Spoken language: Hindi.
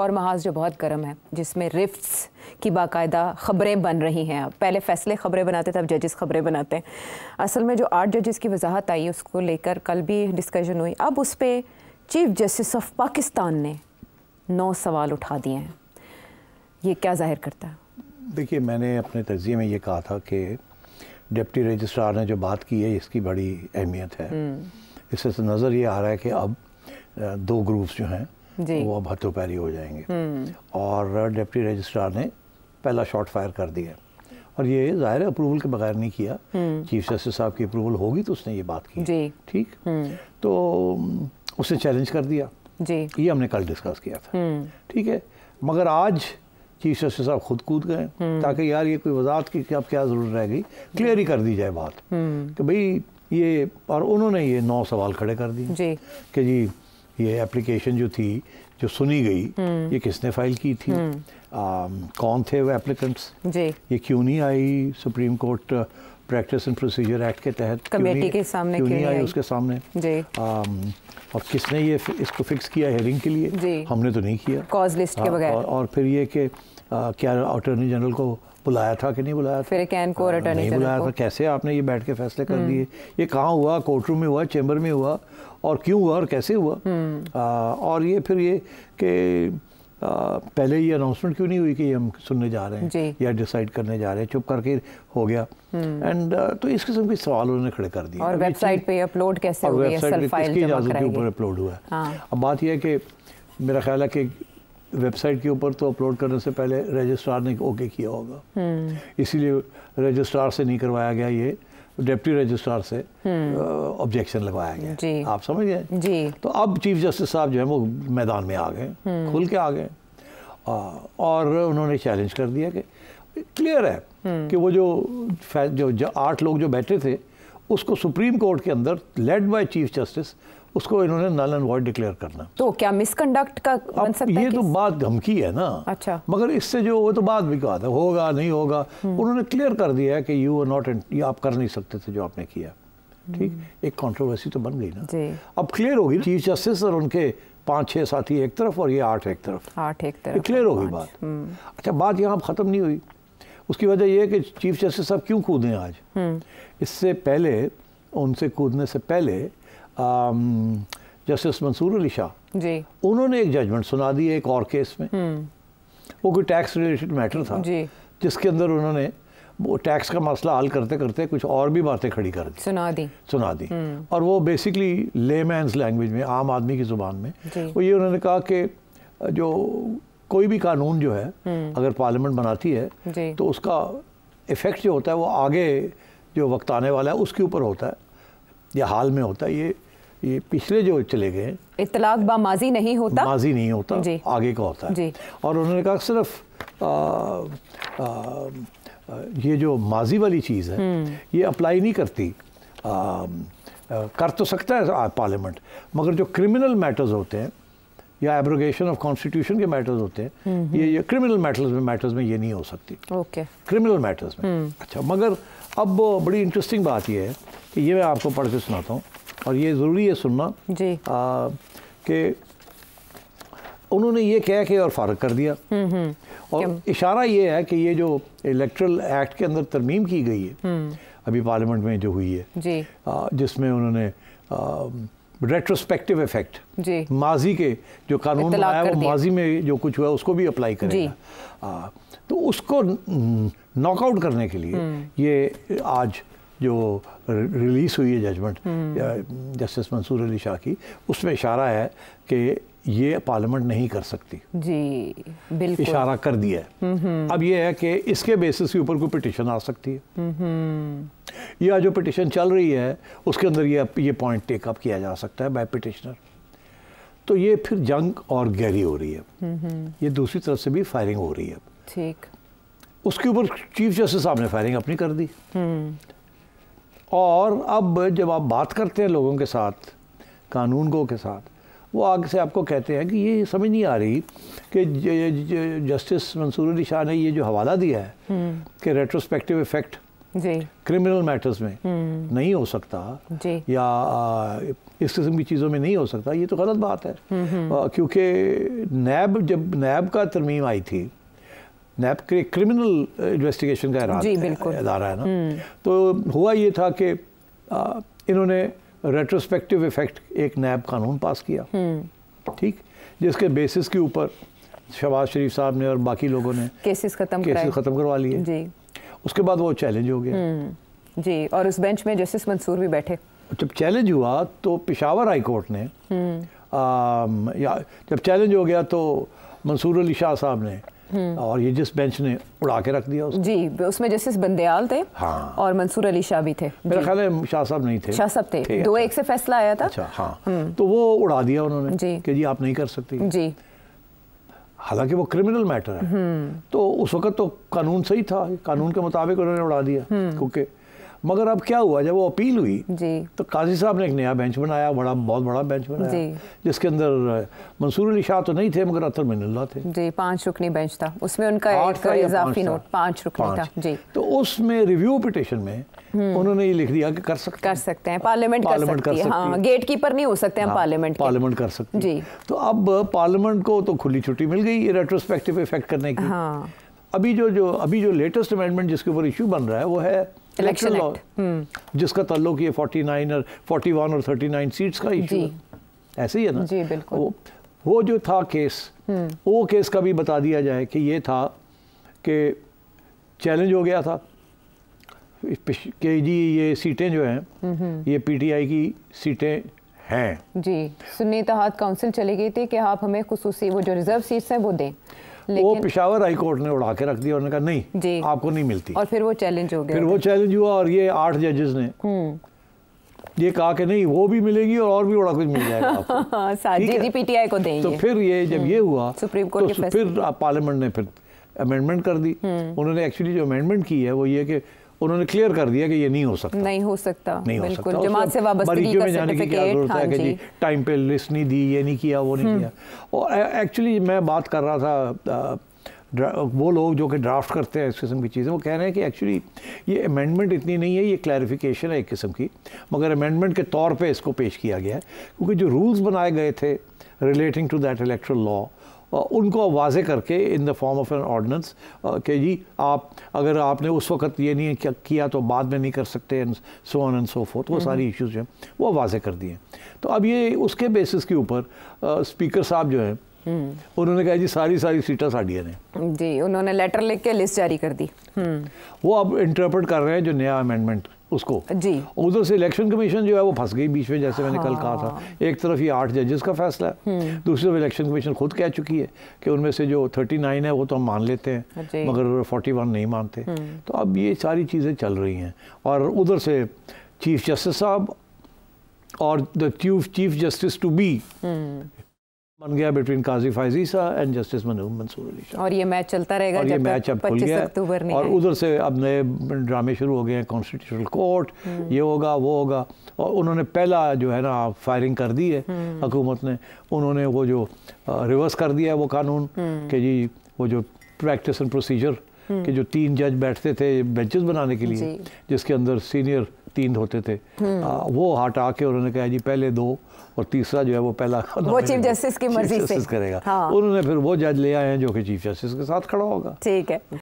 और महाज जो बहुत गर्म है जिसमें रिफ्ट्स की बाकायदा खबरें बन रही हैं पहले फैसले खबरें बनाते थे अब जजेस खबरें बनाते हैं असल में जो आठ जजेस की वजाहत आई उसको लेकर कल भी डिस्कशन हुई अब उस पर चीफ जस्टिस ऑफ पाकिस्तान ने नौ सवाल उठा दिए हैं ये क्या जाहिर करता है देखिए मैंने अपने तजिए में ये कहा था कि डिप्टी रजिस्ट्रार ने जो बात की है इसकी बड़ी अहमियत है हम्म। इससे नज़र ये आ रहा है कि अब दो ग्रुप्स जो हैं वो अब हथोपैरी हो जाएंगे हम्म। और डिप्टी रजिस्ट्रार ने पहला शॉट फायर कर दिया और ये जाहिर है अप्रूवल के बगैर नहीं किया हम्म। चीफ जस्टिस साहब की अप्रूवल होगी तो उसने ये बात की ठीक हम्म। तो उसने चैलेंज कर दिया जी ये हमने कल डिस्कस किया था ठीक है मगर आज चीफ जस्टिस साहब खुद कूद गए ताकि यार ये कोई वजात की अब क्या जरूरत रह गई क्लियर ही कर दी जाए बात कि भाई ये और उन्होंने ये नौ सवाल खड़े कर दिए कि जी ये एप्लीकेशन जो थी जो सुनी गई हम्म। ये किसने फाइल की थी हम्म। आ, कौन थे वो एप्लीकेंट्स ये क्यों नहीं आई Supreme Court practice and procedure act के तहत कमेटी के सामने क्यों नहीं आई उसके सामने जी और किसने ये इसको फिक्स किया हेयरिंग के लिए हमने तो नहीं किया कॉज लिस्ट के हाँ, बगैर और, और फिर ये कि uh, क्या अटॉर्नी जनरल को बुलाया था कि नहीं बुलाया था? फिर कैन को रिटर्न नहीं बुलाया था कैसे आपने ये बैठ के फैसले कर हम्म। दिए ये कहाँ हुआ कोर्ट रूम में हुआ चैम्बर में हुआ और क्यों हुआ और कैसे हुआ हम्म। आ, और ये फिर ये कि पहले ये अनाउंसमेंट क्यों नहीं हुई कि ये हम सुनने जा रहे हैं या डिसाइड करने जा रहे हैं चुप करके हो गया एंड हम्म। तो इस किस्म के सवाल उन्होंने खड़े कर दिए और वेबसाइट पे अपलोड कैसे हुई है सेल्फ फाइल के ऊपर अपलोड हुआ है हाँ। अब बात यह है कि मेरा ख्याल है कि वेबसाइट के ऊपर तो अपलोड करने से पहले रजिस्ट्रार ने ओके किया होगा हम्म। इसीलिए रजिस्ट्रार से नहीं करवाया गया ये डिप्टी रजिस्ट्रार से ऑब्जेक्शन हम्म। लगवाया गया आप समझ गए तो अब चीफ जस्टिस साहब जो है वो मैदान में आ गए हम्म। खुल के आ गए और उन्होंने चैलेंज कर दिया कि क्लियर है कि वो जो जो आठ लोग जो बैठे थे उसको सुप्रीम कोर्ट के अंदर लेड बाय चीफ जस्टिस उसको इन्होंने नल एंड वॉर्ड डिक्लेयर करना तो क्या मिसकंडक्ट का बन सकता ये तो बात धमकी है ना अच्छा मगर इससे जो वो तो बात भी कहा था होगा नहीं होगा हम्म। उन्होंने क्लियर कर दिया है कि यू आर नॉट ये आप कर नहीं सकते थे जो आपने किया हम्म। ठीक एक कॉन्ट्रोवर्सी तो बन गई ना अब क्लियर होगी चीफ जस्टिस और उनके पाँच छः साथी एक तरफ और ये आठ एक तरफ आठ एक तरफ क्लियर होगी बात हम्म। अच्छा बात यहाँ ख़त्म नहीं हुई उसकी वजह यह है कि चीफ जस्टिस साहब क्यों कूदें आज इससे पहले उनसे कूदने से पहले जस्टिस मंसूर अली शाह जी उन्होंने एक जजमेंट सुना दी एक और केस में हम्म। वो कोई टैक्स रिलेटेड मैटर था जी जिसके अंदर उन्होंने वो टैक्स का मसला हल करते करते कुछ और भी बातें खड़ी कर दी सुना दी सुना दी हम्म। और वो बेसिकली लेमैंस लैंग्वेज में आम आदमी की ज़ुबान में वो ये उन्होंने कहा कि जो कोई भी कानून जो है हम्म। अगर पार्लियामेंट बनाती है तो उसका इफ़ेक्ट जो होता है वो आगे जो वक्त आने वाला है उसके ऊपर होता है या हाल में होता है ये ये पिछले जो चले गए इतलाक बा माजी नहीं होता माजी नहीं होता जी आगे का होता है जी और उन्होंने कहा सिर्फ आ, आ, आ, ये जो माजी वाली चीज़ है हम्म। ये अप्लाई नहीं करती आ, आ, कर तो सकता है पार्लियामेंट मगर जो क्रिमिनल मैटर्स होते हैं या एब्रोगेशन ऑफ कॉन्स्टिट्यूशन के मैटर्स होते हैं हम्म, हम्म। ये ये क्रिमिनल मैटर्स में मैटर्स में ये नहीं हो सकती ओके क्रिमिनल मैटर्स में अच्छा मगर अब बड़ी इंटरेस्टिंग बात यह है कि ये मैं आपको पढ़ के सुनाता हूँ और ये ज़रूरी है सुनना जी कि उन्होंने ये कह के और फारग कर दिया हम्म, हम्म। और इशारा ये है कि ये जो इलेक्ट्रल एक्ट के अंदर तरमीम की गई है हम्म। अभी पार्लियामेंट में जो हुई है जिसमें उन्होंने रेट्रोस्पेक्टिव इफेक्ट माजी के जो कानून आया वो माजी में जो कुछ हुआ उसको भी अप्लाई करेगा तो उसको नॉकआउट करने के लिए ये आज जो रिलीज़ हुई है जजमेंट जस्टिस मंसूर अली शाह की उसमें इशारा है कि ये पार्लियामेंट नहीं कर सकती जी बिल्कुल इशारा कर दिया है हम्म। अब ये है कि इसके बेसिस के ऊपर कोई पिटिशन आ सकती है हम्म। या जो पिटिशन चल रही है उसके अंदर ये ये पॉइंट टेकअप किया जा सकता है बाय पिटिशनर तो ये फिर जंग और गहरी हो रही है हम्म। ये दूसरी तरफ से भी फायरिंग हो रही है ठीक उसके ऊपर चीफ जस्टिस साहब ने फायरिंग अपनी कर दी और अब जब आप बात करते हैं लोगों के साथ कानून को के साथ वो आगे से आपको कहते हैं कि ये समझ नहीं आ रही कि जस्टिस मंसूर अली शाह ने ये जो हवाला दिया है हम्म। कि रेट्रोस्पेक्टिव इफेक्ट क्रिमिनल मैटर्स में हम्म। नहीं हो सकता या इस किस्म की चीज़ों में नहीं हो सकता ये तो गलत बात है हम्म, क्योंकि नैब जब नैब का तरमीम आई थी नैब क्रिमिनल इन्वेस्टिगेशन का इरादा है ना हम्म। तो हुआ ये था कि इन्होंने रेट्रोस्पेक्टिव इफेक्ट एक नैब कानून पास किया हम्म। ठीक जिसके बेसिस के ऊपर शहबाज शरीफ साहब ने और बाकी लोगों ने केसेस खत्म केसेस खत्म करवा लिए जी उसके बाद वो चैलेंज हो गया हम्म। जी और उस बेंच में जस्टिस मंसूर भी बैठे जब चैलेंज हुआ तो पिशावर हाई कोर्ट ने आ, या जब चैलेंज हो गया तो मंसूर अली शाह साहब ने हम्म। और ये जिस बेंच ने उड़ा के रख दिया उसको जी उसमें जस्टिस बंदयाल थे हाँ। और मंसूर अली शाह भी थे मेरा ख्याल है शाह साहब नहीं थे शाह साहब थे, थे दो अच्छा। एक से फैसला आया था अच्छा हाँ हम्म। तो वो उड़ा दिया उन्होंने जी कि जी आप नहीं कर सकती जी हालांकि वो क्रिमिनल मैटर है हम्म। तो उस वक्त तो कानून सही था कानून के मुताबिक उन्होंने उड़ा दिया क्योंकि मगर अब क्या हुआ जब वो अपील हुई जी तो काजी साहब ने एक नया बेंच बनाया बड़ा बहुत बड़ा बेंच बनाया जी। जिसके अंदर मंसूर अली शाह तो नहीं थे मगर अतर मिनल्ला थे जी पांच रुकनी बेंच था उसमें उनका एक इजाफी नोट पांच रुकनी था जी तो उसमें रिव्यू पिटिशन में हम्म। उन्होंने ये लिख दिया कि कर सकते कर सकते हैं पार्लियामेंट कर सकती है गेट कीपर हाँ, नहीं हो सकते हैं हाँ, पार्लियामेंट पार्लियामेंट कर सकते जी तो अब पार्लियामेंट को तो खुली छुट्टी मिल गई रेट्रोस्पेक्टिव इफेक्ट करने की हाँ। अभी जो जो अभी जो लेटेस्ट अमेंडमेंट जिसके ऊपर इश्यू बन रहा है वो है इलेक्शन लॉ hmm. जिसका तल्लुक ये 49 और 41 और 39 सीट्स का इशू ऐसे ही है ना जी बिल्कुल वो, वो जो था केस hmm. वो केस का भी बता दिया जाए कि ये था कि चैलेंज हो गया था के जी ये सीटें जो हैं mm-hmm. ये पीटीआई की सीटें हैं जी सुन्नी तहत काउंसिल चली गई थी कि आप हमें खसूसी वो जो रिजर्व सीट्स हैं वो दें वो पिशावर हाई कोर्ट ने उड़ा के रख दिया उन्होंने कहा नहीं आपको नहीं मिलती और फिर वो चैलेंज हो गया फिर वो चैलेंज हुआ और ये आठ जजेस ने हम्म। ये कहा कि नहीं वो भी मिलेगी और और भी बड़ा कुछ मिल जाएगा पीटीआई हाँ, को देंगे तो फिर ये जब ये हम्म। हुआ सुप्रीम कोर्ट तो फिर पार्लियामेंट ने फिर अमेंडमेंट कर दी हम्म। उन्होंने एक्चुअली जो अमेंडमेंट की है वो ये कि उन्होंने क्लियर कर दिया कि ये नहीं हो सकता नहीं हो सकता नहीं हो सकता जमात से बारीकियों में जाने की क्या जरूरत है हाँ कि जी टाइम पे लिस्ट नहीं दी ये नहीं किया वो नहीं हम्म। किया और एक्चुअली मैं बात कर रहा था वो लोग जो कि ड्राफ्ट करते हैं इस किस्म की चीज़ें वो कह रहे हैं कि एक्चुअली ये अमेंडमेंट इतनी नहीं है ये क्लैरिफिकेशन है एक किस्म की मगर अमेंडमेंट के तौर पर इसको पेश किया गया है क्योंकि जो रूल्स बनाए गए थे relating to that electoral law उनको वाजे करके in the form of an ordinance के जी आप अगर आपने उस वक्त ये नहीं किया तो बाद में नहीं कर सकते and so on and so forth वो हम्म। सारी इश्यूज हैं वो वाजे कर दिए तो अब ये उसके बेसिस के ऊपर स्पीकर साहब जो है हम्म। उन्होंने कहा जी सारी सारी सीटें साड़िया ने जी उन्होंने लेटर लिख के लिस्ट जारी कर दी हम्म। वो अब इंटरप्रेट कर रहे हैं जो नया अमेंडमेंट उसको जी उधर से इलेक्शन कमीशन जो है वो फंस गई बीच में जैसे मैंने हाँ। कल कहा था हाँ। एक तरफ ये आठ जजेस का फैसला है हम्म। दूसरी तरफ इलेक्शन कमीशन खुद कह चुकी है कि उनमें से जो थर्टी नाइन है वो तो हम मान लेते हैं मगर फोर्टी वन नहीं मानते हम्म। तो अब ये सारी चीज़ें चल रही हैं और उधर से चीफ जस्टिस साहब और the chief chief justice to be बन गया बिटवीन काजी फायजी सा एंड जस्टिस मनहूम मंसूर अली शाह और ये मैच चलता रहेगा और ये मैच अब खुल गया और उधर से अब नए ड्रामे शुरू हो गए हैं कॉन्स्टिट्यूशनल हम्म। कोर्ट ये होगा वो होगा और उन्होंने पहला जो है ना फायरिंग कर दी है हम्म। हुकूमत ने उन्होंने वो जो रिवर्स कर दिया है वो कानून हम्म। के जी वो जो प्रैक्टिस एंड प्रोसीजर कि जो तीन जज बैठते थे बेंचेस बनाने के लिए जिसके अंदर सीनियर तीन धोते थे हम्म। आ, वो हटा के उन्होंने कहा जी पहले दो और तीसरा जो है वो पहला वो चीफ जस्टिस की मर्जी से करेगा हाँ। उन्होंने फिर वो जज ले आए हैं जो कि चीफ जस्टिस के साथ खड़ा होगा ठीक है